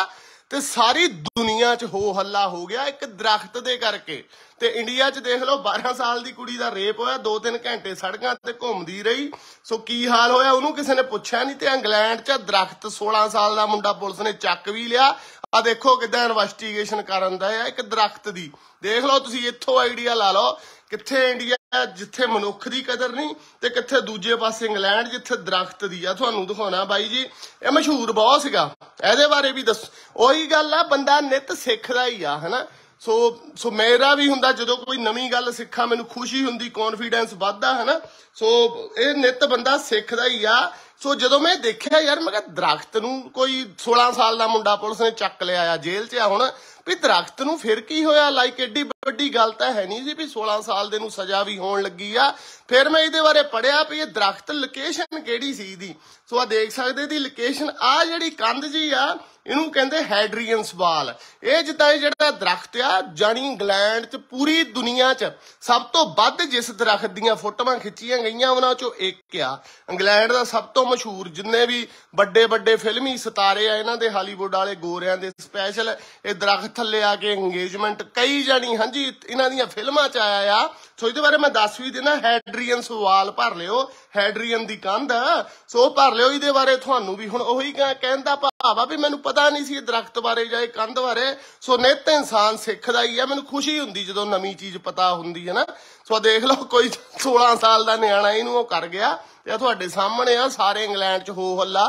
ਤੇ ਸਾਰੀ ਦੁਨੀਆ 'ਚ ਹੋ ਹੱਲਾ ਹੋ ਗਿਆ ਇੱਕ ਦਰਖਤ ਦੇ ਕਰਕੇ ਤੇ ਇੰਡੀਆ 'ਚ ਦੇਖ ਲਓ 12 ਸਾਲ ਦੀ ਕੁੜੀ ਦਾ ਰੇਪ ਹੋਇਆ 2-3 ਘੰਟੇ ਸੜਕਾਂ ਤੇ ਘੁੰਮਦੀ ਰਹੀ ਸੋ ਕੀ ਹਾਲ ਹੋਇਆ ਉਹਨੂੰ ਕਿਸੇ ਨੇ ਪੁੱਛਿਆ ਨਹੀਂ ਤੇ ਇੰਗਲੈਂਡ 'ਚ ਦਰਖਤ 16 ਸਾਲ ਦਾ ਮੁੰਡਾ ਪੁਲਿਸ ਨੇ ਚੱਕ ਵੀ ਲਿਆ ਆ ਦੇਖੋ ਕਿਦਾਂ ਇਨਵੈਸਟੀਗੇਸ਼ਨ ਕਰਨ ਦਾ ਹੈ ਇੱਕ ਦਰਖਤ ਦੀ ਦੇਖ ਲਓ ਤੁਸੀਂ ਇੱਥੋਂ ਆਈਡੀਆ ਲਾ ਲਓ ਕਿੱਥੇ ਇੰਡੀਆ ਜਿੱਥੇ ਮਨੁੱਖ ਦੀ ਕਦਰ ਨਹੀਂ ਤੇ ਕਿੱਥੇ ਦੂਜੇ ਪਾਸੇ ਇੰਗਲੈਂਡ ਜਿੱਥੇ ਦਰਖਤ ਦੀ ਆ ਤੁਹਾਨੂੰ ਦਿਖਾਉਣਾ ਬਾਈ ਜੀ ਇਹ ਮਸ਼ਹੂਰ ਬਹੁਤ ਸੀਗਾ ਇਹਦੇ ਬਾਰੇ ਵੀ ਦੱਸੋ ਉਹੀ ਗੱਲ ਆ ਬੰਦਾ ਨਿਤ ਸਿੱਖਦਾ ਹੀ ਆ ਹਨਾ ਸੋ ਸੋ ਮੇਰਾ ਵੀ ਹੁੰਦਾ ਜਦੋਂ ਕੋਈ ਨਵੀਂ ਗੱਲ ਸਿੱਖਾਂ ਮੈਨੂੰ ਖੁਸ਼ੀ ਹੁੰਦੀ ਕੌਨਫੀਡੈਂਸ ਵੱਧਦਾ ਹਨਾ ਸੋ ਇਹ ਨਿਤ ਬੰਦਾ ਸਿੱਖਦਾ ਹੀ ਆ ਸੋ ਜਦੋਂ ਮੈਂ ਦੇਖਿਆ ਯਾਰ ਮੈਂ ਕਿਹਾ ਦਰਖਤ ਨੂੰ ਕੋਈ 16 ਸਾਲ ਦਾ ਮੁੰਡਾ ਪੁਲਿਸ ਨੇ ਚੱਕ ਲਿਆ ਆ ਜੇਲ੍ਹ 'ਚ ਆ ਹੁਣ ਵੀ ਦਰਖਤ ਨੂੰ ਫਿਰ ਕੀ ਹੋਇਆ ਲਾਈਕ ਐਡੀ ਵੱਡੀ ਗੱਲ ਤਾਂ ਹੈ ਨਹੀਂ ਜੀ ਵੀ 16 ਸਾਲ ਦੇ ਨੂੰ ਸਜ਼ਾ ਵੀ ਹੋਣ ਲੱਗੀ ਆ ਫਿਰ ਮੈਂ ਇਹਦੇ ਬਾਰੇ ਪੜਿਆ ਵੀ ਇਹ ਦਰਖਤ ਲੋਕੇਸ਼ਨ ਕਿਹੜੀ ਸੀ ਦੀ ਸੋ ਆ ਦੇਖ ਸਕਦੇ ਦੀ ਲੋਕੇਸ਼ਨ ਆ ਜਿਹੜੀ ਕੰਧ ਜੀ ਆ ਇਹਨੂੰ ਕਹਿੰਦੇ ਹੈਡਰੀਅਨਸ ਵਾਲ ਇਹ ਜਿੱਦਾਂ ਇਹ ਜਿਹੜਾ ਦਰਖਤ ਆ ਜਾਨੀ ਇੰਗਲੈਂਡ 'ਚ ਪੂਰੀ ਦੁਨੀਆ 'ਚ ਸਭ ਤੋਂ ਵੱਧ ਜਿਸ ਦਰਖਤ ਦੀਆਂ ਫੋਟੋਆਂ ਖਿੱਚੀਆਂ ਗਈਆਂ ਉਹਨਾਂ 'ਚੋਂ ਇੱਕ ਆ ਇੰਗਲੈਂਡ ਦਾ ਸਭ ਤੋਂ ਮਸ਼ਹੂਰ ਜਿੰਨੇ ਵੀ ਵੱਡੇ ਵੱਡੇ ਫਿਲਮੀ ਸਿਤਾਰੇ ਆ ਇਹਨਾਂ ਦੇ ਹਾਲੀਵੁੱਡ ਵਾਲੇ ਗੋਰਿਆਂ ਦੇ ਸਪੈਸ਼ਲ ਇਹ ਦਰਖਤ ਥੱਲੇ ਆ ਕੇ ਇੰਗੇਜਮੈਂਟ ਕਈ ਜਾਨੀ ਹਾਂਜੀ ਇਹਨਾਂ ਦੀਆਂ ਫਿਲਮਾਂ 'ਚ ਆਇਆ ਆ ਸੋ ਇਹਦੇ ਬਾਰੇ ਮੈਂ ਦੱਸ ਵੀ ਦੇਣਾ ਹੈਡਰੀਅਨਸ ਵਾਲ ਭਰ ਲਿਓ ਹੈਡਰੀਅਨ ਦੀ ਕੰਧ ਸੋ ਭਰ ਲਿਓ ਇਹਦੇ ਬਾਰੇ ਤੁਹਾਨੂੰ ਵੀ ਹੁਣ ਉਹੀ ਕਹਿੰਦਾ ਭਾਵਾ ਵੀ ਮੈਨੂੰ ਪਤਾ ਨਹੀਂ ਸੀ ਦਰਖਤ ਬਾਰੇ ਜਾਂ ਇਹ ਕੰਧ ਬਾਰੇ ਸੋ ਨਿਤ ਇਨਸਾਨ ਸਿੱਖਦਾ ਹੀ ਆ ਮੈਨੂੰ ਖੁਸ਼ੀ ਹੁੰਦੀ ਜਦੋਂ ਨਵੀਂ ਚੀਜ਼ ਪਤਾ ਹੁੰਦੀ ਹੈ ਨਾ ਸੋ ਦੇਖ ਲਓ ਕੋਈ 16 ਸਾਲ ਦਾ ਨਿਆਣਾ ਇਹਨੂੰ ਉਹ ਕਰ ਗਿਆ ਤੇ ਤੁਹਾਡੇ ਸਾਹਮਣੇ ਆ ਸਾਰੇ ਇੰਗਲੈਂਡ 'ਚ ਹੋ ਹੱਲਾ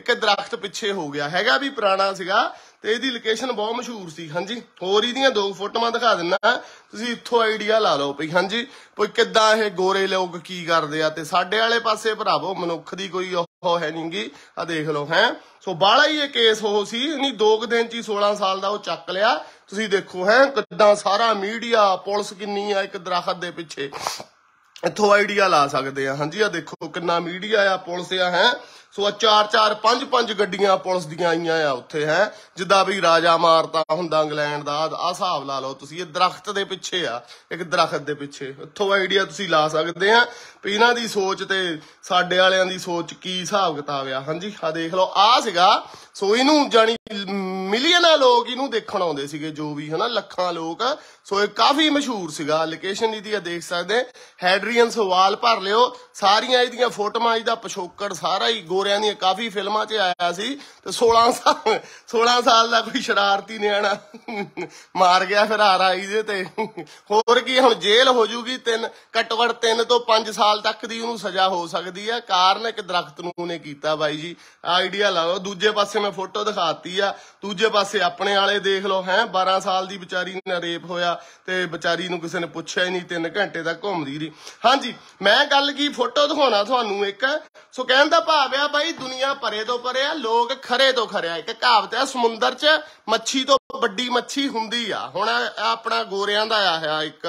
ਇੱਕ ਦਰਖਤ ਪਿੱਛੇ ਹੋ ਗਿਆ ਹੈਗਾ ਵੀ ਪੁਰਾਣਾ ਸੀਗਾ ਤੇ ਇਹਦੀ ਲੋਕੇਸ਼ਨ ਬਹੁਤ ਮਸ਼ਹੂਰ ਸੀ ਹਾਂਜੀ ਹੋਰ ਇਹਦੀਆਂ ਦੋ ਫੋਟੋਆਂ ਦਿਖਾ ਦਿੰਨਾ ਤੁਸੀਂ ਇੱਥੋਂ ਆਈਡੀਆ ਲਾ ਲਓ ਭਈ ਹਾਂਜੀ ਕੋਈ ਕਿੱਦਾਂ ਇਹ ਗੋਰੇ ਲੋਕ ਕੀ ਕਰਦੇ ਆ ਤੇ ਸਾਡੇ ਵਾਲੇ ਪਾਸੇ ਭਰਾਵੋ ਮਨੁੱਖ ਦੀ ਕੋਈ ਹੋ ਹੈ ਨਹੀਂਗੀ ਆ ਦੇਖ ਲਓ ਹੈ ਸੋ ਬਾਲਾ ਹੀ ਇਹ ਕੇਸ ਹੋ ਸੀ ਨਹੀਂ 2 ਦਿਨ ਚ ਹੀ 16 ਸਾਲ ਦਾ ਉਹ ਚੱਕ ਲਿਆ ਤੁਸੀਂ ਦੇਖੋ ਹੈ ਕਿੱਦਾਂ ਸਾਰਾ ਮੀਡੀਆ ਪੁਲਿਸ ਕਿੰਨੀ ਆ ਇੱਕ ਦਰਖਤ ਦੇ ਪਿੱਛੇ ਇੱਥੋਂ ਆਈਡੀਆ ਲਾ ਸਕਦੇ ਆ ਹਾਂਜੀ ਆ ਦੇਖੋ ਕਿੰਨਾ ਮੀਡੀਆ ਆ ਪੁਲਿਸ ਆ ਹੈ ਸੋ ਆ ਚਾਰ ਚਾਰ ਪੰਜ ਪੰਜ ਗੱਡੀਆਂ ਪੁਲਿਸ ਦੀਆਂ ਆਈਆਂ ਆ ਉੱਥੇ ਹੈ ਜਿੱਦਾਂ ਵੀ ਰਾਜਾ ਮਾਰਤਾ ਹੁੰਦਾ ਇੰਗਲੈਂਡ ਦਾ ਆ ਹਿਸਾਬ ਲਾ ਲਓ ਤੁਸੀਂ ਇਹ ਦਰਖਤ ਦੇ ਪਿੱਛੇ ਆ ਇੱਕ ਦਰਖਤ ਦੇ ਪਿੱਛੇ ਇੱਥੋਂ ਆਈਡੀਆ ਤੁਸੀਂ ਲਾ ਸਕਦੇ ਆ ਵੀ ਇਹਨਾਂ ਦੀ ਸੋਚ ਤੇ ਸਾਡੇ ਵਾਲਿਆਂ ਦੀ ਸੋਚ ਕੀ ਹਿਸਾਬ ਕਿਤਾਬ ਆ ਹਾਂਜੀ ਆ ਦੇਖ ਲਓ ਆ ਸੀਗਾ ਸੋ ਇਹਨੂੰ ਜਾਨੀ ਮਿਲੀਅਨਾਂ ਲੋਕ ਇਹਨੂੰ ਦੇਖਣ ਆਉਂਦੇ ਸੀਗੇ ਜੋ ਵੀ ਹਨਾ ਲੱਖਾਂ ਲੋਕ ਸੋ ਇਹ ਕਾਫੀ ਮਸ਼ਹੂਰ ਸੀਗਾ ਲੋਕੇਸ਼ਨ ਇਹਦੀ ਆ ਦੇਖ ਸਕਦੇ ਹੈਡਰੀਅਨਸ ਵਾਲ ਭਰ ਲਿਓ ਸਾਰੀਆਂ ਇਹਦੀਆਂ ਫੋਟੋਆਂ ਇਹਦਾ ਪਛੋਕੜ ਸਾਰਾ ਹੀ ਗੋਰਿਆਂ ਦੀਆਂ ਕਾਫੀ ਫਿਲਮਾਂ 'ਚ ਆਇਆ ਸੀ ਤੇ 16 ਸਾਲ 16 ਸਾਲ ਦਾ ਕੋਈ ਸ਼ਰਾਰਤੀ ਨਿਆਣਾ ਮਾਰ ਗਿਆ ਫਿਰ ਆ ਰਾਈ ਦੇ ਤੇ ਹੋਰ ਕੀ ਹੁਣ ਜੇਲ੍ਹ ਹੋ ਜੂਗੀ ਤਿੰਨ ਕਟਵੜ ਤਿੰਨ 3 ਤੋਂ 5 ਸਾਲ ਤੱਕ ਦੀ ਉਹਨੂੰ ਸਜ਼ਾ ਹੋ ਸਕਦੀ ਆ ਕਾਰਨ ਇੱਕ ਦਰਖਤ ਨੂੰ ਨੇ ਕੀਤਾ ਬਾਈ ਜੀ ਆਈਡੀਆ ਲਾਓ ਦੂਜੇ ਪਾਸੇ ਮੈਂ ਫੋਟੋ ਦਿਖਾਤੀ ਆ ਤੂੰ ਦੂਜੇ ਪਾਸੇ ਆਪਣੇ ਵਾਲੇ ਦੇਖ ਲਓ ਹੈ 12 ਸਾਲ ਦੀ ਵਿਚਾਰੀ ਨਾਲ ਰੇਪ ਹੋਇਆ ਤੇ ਵਿਚਾਰੀ ਨੂੰ ਕਿਸੇ ਨੇ ਪੁੱਛਿਆ ਹੀ ਨਹੀਂ 3 ਘੰਟੇ ਤੱਕ ਘੁੰਮਦੀ ਰਹੀ ਹਾਂਜੀ ਮੈਂ ਗੱਲ ਕੀ ਫੋਟੋ ਦਿਖਾਉਣਾ ਤੁਹਾਨੂੰ ਇੱਕ ਸੋ ਕਹਿਣ ਦਾ ਭਾਵ ਆ ਬਾਈ ਦੁਨੀਆ ਪਰੇ ਤੋਂ ਪਰੇ ਆ ਲੋਕ ਖਰੇ ਤੋਂ ਖਰੇ ਆ ਇੱਕ ਕਹਾਵਤ ਆ ਸਮੁੰਦਰ 'ਚ ਮੱਛੀ ਤੋਂ ਵੱਡੀ ਮੱਛੀ ਹੁੰਦੀ ਆ ਹੁਣ ਆਪਣਾ ਗੋਰਿਆਂ ਦਾ ਆ ਇੱਕ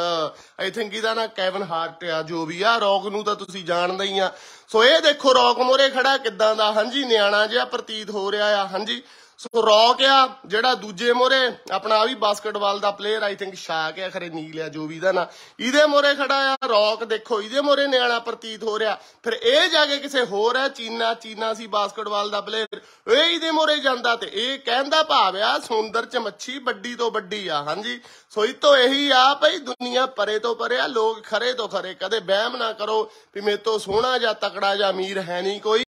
ਆਈ ਥਿੰਕ ਇਹਦਾ ਨਾ ਕੈਵਨ ਹਾਰਟ ਆ ਜੋ ਵੀ ਆ ਰੌਕ ਨੂੰ ਤਾਂ ਤੁਸੀਂ ਜਾਣਦੇ ਹੀ ਆ ਸੋ ਇਹ ਦੇਖੋ ਰੌਕ ਮੋਰੇ ਖੜਾ ਕਿੱਦਾਂ ਦਾ ਹਾਂਜੀ ਨਿਆਣਾ ਜਿਹਾ ਪ੍ਰਤੀਤ ਹੋ ਰਿਹਾ ਆ ਹਾਂਜੀ ਸੋ ਰੌਕ ਆ ਜਿਹੜਾ ਦੂਜੇ ਮੋਰੇ ਆਪਣਾ ਆ ਵੀ ਬਾਸਕਟਬਾਲ ਦਾ ਪਲੇਅਰ ਆਈ ਥਿੰਕ ਸ਼ਾਕ ਆ ਖਰੇ ਨੀਲ ਆ ਜੋ ਵੀ ਦਾ ਨਾ ਇਹਦੇ ਮੋਰੇ ਖੜਾ ਆ ਰੌਕ ਦੇਖੋ ਇਹਦੇ ਮੋਰੇ ਨਿਆਣਾ ਪ੍ਰਤੀਤ ਹੋ ਰਿਹਾ ਫਿਰ ਇਹ ਜਾ ਕੇ ਕਿਸੇ ਹੋਰ ਆ ਚੀਨਾ ਚੀਨਾ ਸੀ ਬਾਸਕਟਬਾਲ ਦਾ ਪਲੇਅਰ ਓਏ ਇਹਦੇ ਮੋਰੇ ਜਾਂਦਾ ਤੇ ਇਹ ਕਹਿੰਦਾ ਭਾਵ ਆ ਸੁੰਦਰ ਚ ਮੱਛੀ ਵੱਡੀ ਤੋਂ ਵੱਡੀ ਆ ਹਾਂਜੀ ਸੋ ਇਹ ਤੋਂ ਇਹੀ ਆ ਭਈ ਦੁਨੀਆ ਪਰੇ ਤੋਂ ਪਰੇ ਆ ਲੋਕ ਖਰੇ ਤੋਂ ਖਰੇ ਕਦੇ ਵਹਿਮ ਨਾ ਕਰੋ ਵੀ ਮੇਰੇ ਤੋਂ ਸੋਹਣਾ ਜਾਂ ਤਕੜਾ ਜਾਂ ਅਮੀਰ ਹੈ ਨਹੀਂ ਕੋਈ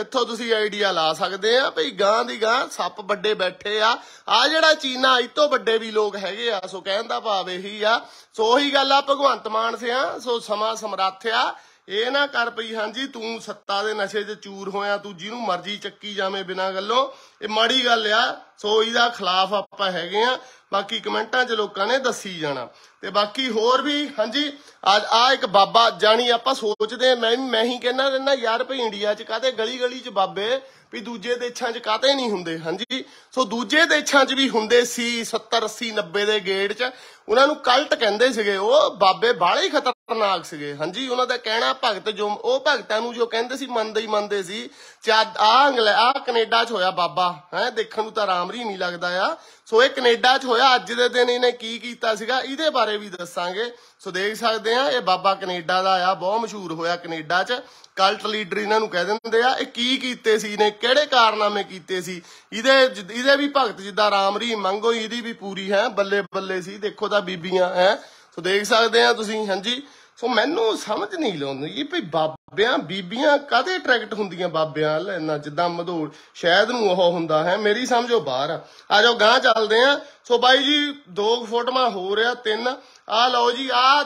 ਇੱਥੋਂ ਤੁਸੀਂ ਆਈਡੀਆ ਲਾ ਸਕਦੇ ਆ ਭਈ ਗਾਂ ਦੀ ਗਾਂ ਸੱਪ ਵੱਡੇ ਬੈਠੇ ਆ ਆ ਜਿਹੜਾ ਚੀਨਾ ਇਸ ਤੋਂ ਵੱਡੇ ਵੀ ਲੋਕ ਹੈਗੇ ਆ ਸੋ ਕਹਿਣ ਦਾ ਭਾਵ ਇਹੀ ਆ ਸੋ ਉਹੀ ਗੱਲ ਆ ਭਗਵੰਤ ਮਾਨ ਸਿਆ ਸੋ ਸਮਾ ਸਮਰੱਥ ਆ ਇਹ ਨਾ ਕਰ ਪਈ ਹਾਂਜੀ ਤੂੰ ਸੱਤਾ ਦੇ ਨਸ਼ੇ 'ਚ ਚੂਰ ਹੋਇਆ ਤੂੰ ਜਿਹਨੂੰ ਮਰਜ਼ੀ ਚੱਕੀ ਜਾਵੇਂ ਬਿਨਾਂ ਗੱਲੋਂ ਇਹ ਮਾੜੀ ਗੱਲ ਆ ਸੋ ਇਹਦਾ ਖਿਲਾਫ ਆਪਾਂ ਹੈਗੇ ਆ ਬਾਕੀ ਕਮੈਂਟਾਂ 'ਚ ਲੋਕਾਂ ਨੇ ਦੱਸੀ ਜਾਣਾ ਤੇ ਬਾਕੀ ਹੋਰ ਵੀ ਹਾਂਜੀ ਅੱਜ ਆ ਇੱਕ ਬਾਬਾ ਜਾਣੀ ਆਪਾਂ ਸੋਚਦੇ ਮੈਂ ਮੈਂ ਹੀ ਕਹਿੰਦਾ ਰਹਿਣਾ ਯਾਰ ਭਈ ਇੰਡੀਆ 'ਚ ਕਾਤੇ ਗਲੀ ਗਲੀ 'ਚ ਬਾਬੇ ਵੀ ਦੂਜੇ ਦੇਸ਼ਾਂ 'ਚ ਕਾਤੇ ਨਹੀਂ ਹੁੰਦੇ ਹਾਂਜੀ ਸੋ ਦੂਜੇ ਦੇਸ਼ਾਂ 'ਚ ਵੀ ਹੁੰਦੇ ਸੀ 70 80 90 ਦੇ ਗੇੜ 'ਚ ਉਹਨਾਂ ਨੂੰ ਕਲਟ ਕਹਿੰਦੇ ਸੀਗੇ ਉਹ ਬਾਬੇ ਬਾਹਲੇ ਖਤਰ ਖਤਰਨਾਕ ਸੀਗੇ ਹਾਂਜੀ ਉਹਨਾਂ ਦਾ ਕਹਿਣਾ ਭਗਤ ਜੋ ਉਹ ਭਗਤਾਂ ਨੂੰ ਜੋ ਕਹਿੰਦੇ ਸੀ ਮੰਨਦੇ ਹੀ ਮੰਨਦੇ ਸੀ ਚਾ ਆ ਅੰਗਲੇ ਆ ਕੈਨੇਡਾ 'ਚ ਹੋਇਆ ਬਾਬਾ ਹੈ ਦੇਖਣ ਨੂੰ ਤਾਂ ਰਾਮਰੀ ਨਹੀਂ ਲੱਗਦਾ ਆ ਸੋ ਇਹ ਕੈਨੇਡਾ 'ਚ ਹੋਇਆ ਅੱਜ ਦੇ ਦਿਨ ਇਹਨੇ ਕੀ ਕੀਤਾ ਸੀਗਾ ਇਹਦੇ ਬਾਰੇ ਵੀ ਦੱਸਾਂਗੇ ਸੋ ਦੇਖ ਸਕਦੇ ਆ ਇਹ ਬਾਬਾ ਕੈਨੇਡਾ ਦਾ ਆ ਬਹੁਤ ਮਸ਼ਹੂਰ ਹੋਇਆ ਕੈਨੇਡਾ 'ਚ ਕਲਟ ਲੀਡਰ ਇਹਨਾਂ ਨੂੰ ਕਹਿ ਦਿੰਦੇ ਆ ਇਹ ਕੀ ਕੀਤੇ ਸੀ ਨੇ ਕਿਹੜੇ ਕਾਰਨਾਮੇ ਕੀਤੇ ਸੀ ਇਹਦੇ ਇਹਦੇ ਵੀ ਭਗਤ ਜਿੱਦਾਂ ਰਾਮਰੀ ਮੰਗੋ ਇਹਦੀ ਵੀ ਪੂਰੀ ਹੈ ਬੱਲੇ ਬੱਲੇ ਸੀ ਦੇਖੋ ਤਾਂ ਬੀਬੀਆਂ ਹੈ ਸੋ ਦੇਖ ਸਕਦੇ ਆ ਤੁਸੀਂ ਹਾਂਜੀ ਸੋ ਮੈਨੂੰ ਸਮਝ ਨਹੀਂ ਕਿ ਭਈ ਬਾਬਿਆਂ ਬੀਬੀਆਂ ਕਾਦੇ ਅਟਰੈਕਟ ਹੁੰਦੀਆਂ ਬਾਬਿਆਂ ਵੱਲ ਇੰਨਾ ਜਿੱਦਾਂ ਮਧੂਰ ਸ਼ਾਇਦ ਨੂੰ ਉਹ ਹੁੰਦਾ ਹੈ ਮੇਰੀ ਸਮਝੋ ਬਾਹਰ ਆ ਆ ਜਾਓ ਗਾਂ ਚੱਲਦੇ ਆ ਸੋ ਬਾਈ ਜੀ ਦੋ ਫੋਟੋਆਂ ਹੋ ਰਿਆ ਤਿੰਨ ਆ ਲਓ ਜੀ ਆ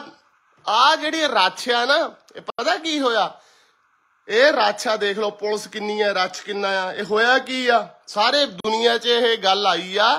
ਆ ਜਿਹੜੀ ਰਾਛਿਆ ਨਾ ਇਹ ਪਤਾ ਕੀ ਹੋਇਆ ਇਹ ਰਾਛਾ ਦੇਖ ਲਓ ਪੁਲਿਸ ਕਿੰਨੀ ਹੈ ਰਾਛ ਕਿੰਨਾ ਆ ਇਹ ਹੋਇਆ ਕੀ ਆ ਸਾਰੇ ਦੁਨੀਆ 'ਚ ਇਹ ਗੱਲ ਆਈ ਆ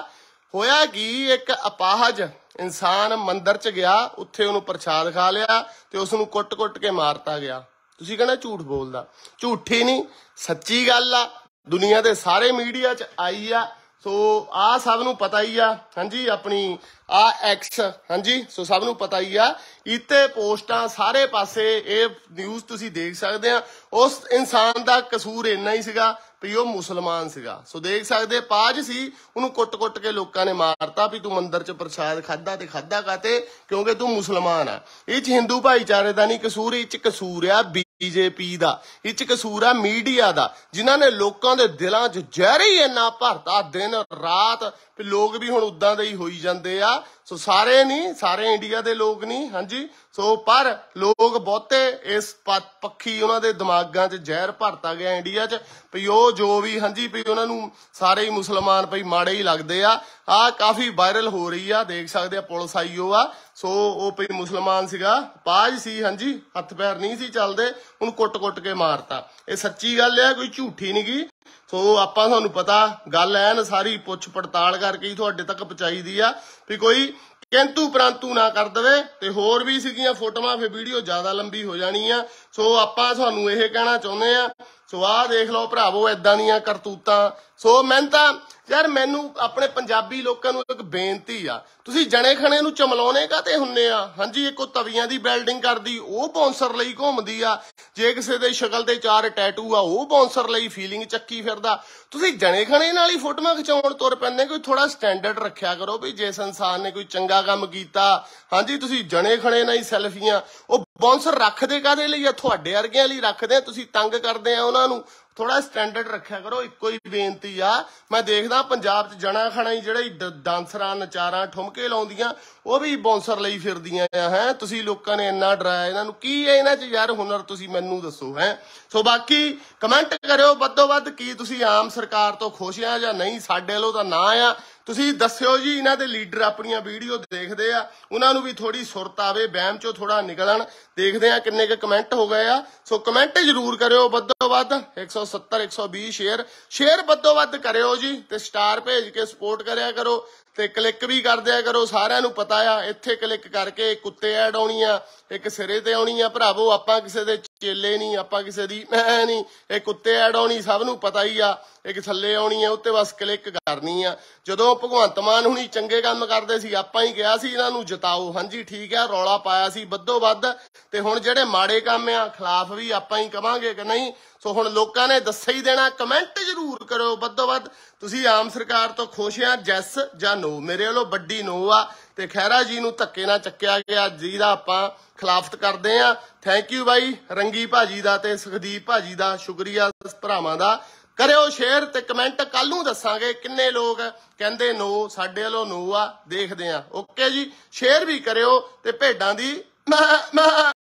ਹੋਇਆ ਕੀ ਇੱਕ ਅਪਾਹਜ ਇਨਸਾਨ ਮੰਦਰ ਚ ਗਿਆ ਉੱਥੇ ਉਹਨੂੰ ਪ੍ਰਸ਼ਾਦ ਖਾ ਲਿਆ ਤੇ ਉਸ ਨੂੰ ਕੁੱਟ-ਕੁੱਟ ਕੇ ਮਾਰਤਾ ਗਿਆ ਤੁਸੀਂ ਕਹਿੰਦਾ ਝੂਠ ਬੋਲਦਾ ਝੂਠੀ ਨਹੀਂ ਸੱਚੀ ਗੱਲ ਆ ਦੁਨੀਆ ਦੇ ਸਾਰੇ ਮੀਡੀਆ 'ਚ ਆਈ ਆ ਸੋ ਆ ਸਭ ਨੂੰ ਪਤਾ ਹੀ ਆ ਹਾਂਜੀ ਆਪਣੀ ਆ ਐਕਸ ਹਾਂਜੀ ਸੋ ਸਭ ਨੂੰ ਪਤਾ ਹੀ ਆ ਇਤੇ ਪੋਸਟਾਂ ਸਾਰੇ ਪਾਸੇ ਇਹ ਨਿਊਜ਼ ਤੁਸੀਂ ਦੇਖ ਸਕਦੇ ਆ ਉਸ ਇਨਸਾਨ ਦਾ ਕਸੂਰ ਇੰਨਾ ਹੀ ਸੀਗਾ ਵੀ ਉਹ ਮੁਸਲਮਾਨ ਸੀਗਾ ਸੋ ਦੇਖ ਸਕਦੇ ਪਾਜ ਸੀ ਉਹਨੂੰ ਕੁੱਟ-ਕੁੱਟ ਕੇ ਲੋਕਾਂ ਨੇ ਮਾਰਤਾ ਵੀ ਤੂੰ ਮੰਦਰ 'ਚ ਪ੍ਰਸ਼ਾਦ ਖਾਦਾ ਤੇ ਖਾਦਾ ਕਾਤੇ ਕਿਉਂਕਿ ਤੂੰ ਮੁਸਲਮਾਨ ਆ ਇਹ 'ਚ ਹਿੰਦੂ ਭਾਈਚਾਰੇ ਦਾ ਨਹੀਂ ਕਸੂਰ ਇਹ 'ਚ ਕਸੂਰ ਆ ਬੀਜੇਪੀ ਦਾ ਇਹ 'ਚ ਕਸੂਰ ਆ ਮੀਡੀਆ ਦਾ ਜਿਨ੍ਹਾਂ ਨੇ ਲੋਕਾਂ ਦੇ ਦਿਲਾਂ 'ਚ ਜ਼ਹਿਰ ਹੀ ਇੰਨਾ ਭਰਤਾ ਦਿਨ ਰਾਤ ਤੇ ਲੋਕ ਵੀ ਹੁਣ ਉਦਾਂ ਦੇ ਹੀ ਹੋਈ ਜਾਂਦੇ ਆ ਸੋ ਸਾਰੇ ਨਹੀਂ ਸਾਰੇ ਇੰਡੀਆ ਦੇ ਲੋਕ ਨਹੀਂ ਹਾਂਜੀ ਸੋ ਪਰ ਲੋਕ ਬਹੁਤੇ ਇਸ ਪੱਖੀ ਉਹਨਾਂ ਦੇ ਦਿਮਾਗਾਂ 'ਚ ਜ਼ਹਿਰ ਭਰਤਾ ਗਿਆ ਇੰਡੀਆ 'ਚ ਵੀ ਉਹ ਜੋ ਵੀ ਹਾਂਜੀ ਵੀ ਉਹਨਾਂ ਨੂੰ ਸਾਰੇ ਹੀ ਮੁਸਲਮਾਨ ਭਈ ਮਾੜੇ ਹੀ ਲੱਗਦੇ ਆ ਆ ਕਾਫੀ ਵਾਇਰਲ ਹੋ ਰਹੀ ਆ ਦੇਖ ਸਕਦੇ ਆ ਪੁਲਿਸ ਆਈ ਉਹ ਆ ਸੋ ਉਹ ਭਈ ਮੁਸਲਮਾਨ ਸੀਗਾ ਪਾਜ ਸੀ ਹਾਂਜੀ ਹੱਥ ਪੈਰ ਨਹੀਂ ਸੀ ਚੱਲਦੇ ਉਹਨੂੰ ਕੁੱਟ-ਕੁੱਟ ਕੇ ਮਾਰਤਾ ਇਹ ਸੱਚੀ ਗੱਲ ਆ ਕੋਈ ਝੂਠੀ ਨਹੀਂਗੀ ਸੋ ਆਪਾਂ ਤੁਹਾਨੂੰ ਪਤਾ ਗੱਲ ਐ ਨਾ ਸਾਰੀ ਪੁੱਛ ਪੜਤਾਲ ਕਰਕੇ ਹੀ ਤੁਹਾਡੇ ਤੱਕ ਪਹੁੰਚਾਈ ਦੀ ਆ ਵੀ ਕੋਈ ਕਿੰਤੂ ਪ੍ਰੰਤੂ ਨਾ ਕਰ ਦਵੇ ਤੇ ਹੋਰ ਵੀ ਸੀਗੀਆਂ ਫੋਟੋਆਂ ਫੇ ਵੀਡੀਓ ਜ਼ਿਆਦਾ ਲੰਬੀ ਹੋ ਜਾਣੀ ਆ ਸੋ ਆਪਾਂ ਤੁਹਾਨੂੰ ਇਹ ਕਹਿਣਾ ਚਾਹੁੰਦੇ ਆ ਸੋ ਆਹ ਦੇਖ ਲਓ ਭਰਾਵੋ ਐਦਾਂ ਦੀਆਂ ਕਰਤੂਤਾਂ ਸੋ ਮੈਂ ਤਾਂ ਯਾਰ ਮੈਨੂੰ ਆਪਣੇ ਪੰਜਾਬੀ ਲੋਕਾਂ ਨੂੰ ਇੱਕ ਬੇਨਤੀ ਆ ਤੁਸੀਂ ਜਣੇ ਖਣੇ ਨੂੰ ਚਮਲਾਉਣੇ ਕਾਤੇ ਹੁੰਨੇ ਆ ਹਾਂਜੀ ਇੱਕੋ ਤਵੀਆਂ ਦੀ ਬਿਲਡਿੰਗ ਕਰਦੀ ਉਹ ਬੌਂਸਰ ਲਈ ਘੁੰਮਦੀ ਆ ਜੇ ਕਿਸੇ ਦੇ ਸ਼ਕਲ ਤੇ ਚਾਰ ਟੈਟੂ ਆ ਉਹ ਬੌਂਸਰ ਲਈ ਫੀਲਿੰਗ ਚੱਕੀ ਫਿਰਦਾ ਤੁਸੀਂ ਜਣੇ ਖਣੇ ਨਾਲ ਹੀ ਫੋਟੋਆਂ ਖਿਚਾਉਣ ਤੁਰ ਪੈਂਦੇ ਕੋਈ ਥੋੜਾ ਸਟੈਂਡਰਡ ਰੱਖਿਆ ਕਰੋ ਵੀ ਜੇ ਸੰਸਾਰ ਨੇ ਕੋਈ ਚੰਗਾ ਕੰਮ ਕੀਤਾ ਹਾਂਜੀ ਤੁਸੀਂ ਜਣੇ ਖਣੇ ਨਾਲ ਹੀ ਸੈਲਫੀਆਂ ਉਹ ਬੌਂਸਰ ਰੱਖਦੇ ਕਾਦੇ ਲਈ ਆ ਤੁਹਾਡੇ ਵਰਗਿਆਂ ਲਈ ਰੱਖਦੇ ਤੁਸੀਂ ਤੰਗ ਕਰਦੇ ਆ ਉਹਨਾਂ ਨੂੰ ਥੋੜਾ ਸਟੈਂਡਰਡ ਰੱਖਿਆ ਕਰੋ ਇੱਕੋ ਹੀ ਬੇਨਤੀ ਆ ਮੈਂ ਦੇਖਦਾ ਪੰਜਾਬ 'ਚ ਜਣਾ ਖਣਾ ਹੀ ਜਿਹੜੇ ਡਾਂਸਰਾਂ ਨਚਾਰਾਂ ਠੁਮਕੇ ਲਾਉਂਦੀਆਂ ਉਹ ਵੀ ਬੌਂਸਰ ਲਈ ਫਿਰਦੀਆਂ ਆ ਹੈ ਤੁਸੀਂ ਲੋਕਾਂ ਨੇ ਇੰਨਾ ਡਰਾਇਆ ਇਹਨਾਂ ਨੂੰ ਕੀ ਹੈ ਇਹਨਾਂ 'ਚ ਯਾਰ ਹੁਨਰ ਤੁਸੀਂ ਮੈਨੂੰ ਦੱਸੋ ਹੈ ਸੋ ਬਾਕੀ ਕਮੈਂਟ ਕਰਿਓ ਵੱਧੋ ਵੱਧ ਕੀ ਤੁਸੀਂ ਆਮ ਸਰਕਾਰ ਤੋਂ ਖੁਸ਼ ਆ ਜਾਂ ਨਹੀਂ ਸਾਡੇ ਵੱਲੋਂ ਤਾਂ ਨਾ ਆ ਤੁਸੀਂ ਦੱਸਿਓ ਜੀ ਇਹਨਾਂ ਦੇ ਲੀਡਰ ਆਪਣੀਆਂ ਵੀਡੀਓ ਦੇਖਦੇ ਆ ਉਹਨਾਂ ਨੂੰ ਵੀ ਥੋੜੀ ਸੁਰਤ ਆਵੇ ਬਹਿਮ ਚੋਂ ਥੋੜਾ ਨਿਕਲਣ ਦੇਖਦੇ ਆ ਕਿੰਨੇ ਕ ਕਮੈਂਟ ਹੋ ਗਏ ਆ ਸੋ ਕਮੈਂਟ ਜ਼ਰੂਰ ਕਰਿਓ ਵੱਧੋ ਵੱਧ 170 120 ਸ਼ੇਅਰ ਸ਼ੇਅਰ ਵੱਧੋ ਵੱਧ ਕਰਿਓ ਜੀ ਤੇ ਸਟਾਰ ਭੇਜ ਕੇ ਸਪੋਰਟ ਕਰਿਆ ਕਰੋ ਤੇ ਕਲਿੱਕ ਵੀ ਕਰ ਦਿਆ ਕਰੋ ਸਾਰਿਆਂ ਨੂੰ ਪਤਾ ਆ ਇੱਥੇ ਕਲਿੱਕ ਕਰਕੇ ਕੁੱਤੇ ਐਡ ਆਉਣੀ ਆ ਇੱਕ ਸਿਰੇ ਤੇ ਆਉਣੀ ਆ ਭਰਾਵੋ ਆਪਾਂ ਕਿਸੇ ਦੇ ਚੇਲੇ ਨਹੀਂ ਆਪਾਂ ਕਿਸੇ ਦੀ ਮੈਂ ਨਹੀਂ ਇਹ ਕੁੱਤੇ ਐਡ ਆਉਣੀ ਸਭ ਨੂੰ ਪਤਾ ਹੀ ਆ ਇੱਕ ਥੱਲੇ ਆਉਣੀ ਆ ਉੱਤੇ ਬਸ ਕਲਿੱਕ ਕਰਨੀ ਆ ਜਦੋਂ ਭਗਵੰਤ ਮਾਨ ਹੁਣੀ ਚੰਗੇ ਕੰਮ ਕਰਦੇ ਸੀ ਆਪਾਂ ਹੀ ਕਿਹਾ ਸੀ ਇਹਨਾਂ ਨੂੰ ਜਿਤਾਓ ਹਾਂਜੀ ਠੀਕ ਆ ਰੌਲਾ ਪਾਇਆ ਸੀ ਵੱਧੋ ਵੱਧ ਤੇ ਹੁਣ ਜਿਹੜੇ ਮਾੜੇ ਕੰਮ ਆ ਖਿਲਾਫ ਵੀ ਆਪਾਂ ਹੀ ਕਵਾਂਗੇ ਕਿ ਨਹੀਂ ਸੋ ਹੁਣ ਲੋਕਾਂ ਨੇ ਦੱਸਿਆ ਹੀ ਦੇਣਾ ਕਮੈਂਟ ਜ਼ਰੂਰ ਕਰੋ ਵੱਧੋ ਵੱਧ ਤੁਸੀਂ ਆਮ ਸਰਕਾਰ ਤੋਂ ਖੁਸ਼ ਆ ਜੈਸ ਜਾਂ ਨੋ ਮੇਰੇ ਵੱਲੋਂ ਵੱਡੀ ਨੋ ਆ ਤੇ ਖੈਰਾ ਜੀ ਨੂੰ ਧੱਕੇ ਨਾਲ ਚੱਕਿਆ ਗਿਆ ਜੀ ਦਾ ਆਪਾਂ ਖਿਲਾਫਤ ਕਰਦੇ ਆ ਥੈਂਕ ਯੂ ਬਾਈ ਰੰਗੀ ਭਾਜੀ ਦਾ ਤੇ ਸੁਖਦੀਪ ਭਾਜੀ ਦਾ ਸ਼ੁਕਰੀਆ ਭਰਾਵਾਂ ਦਾ ਕਰਿਓ ਸ਼ੇਅਰ ਤੇ ਕਮੈਂਟ ਕੱਲ ਨੂੰ ਦੱਸਾਂਗੇ ਕਿੰਨੇ ਲੋਕ ਕਹਿੰਦੇ ਨੋ ਸਾਡੇ ਵੱਲੋਂ ਨੋ ਆ ਦੇਖਦੇ ਆ ਓਕੇ ਜੀ ਸ਼ੇਅਰ ਵੀ ਕਰਿਓ ਤੇ ਭੇਡਾਂ ਦੀ 妈妈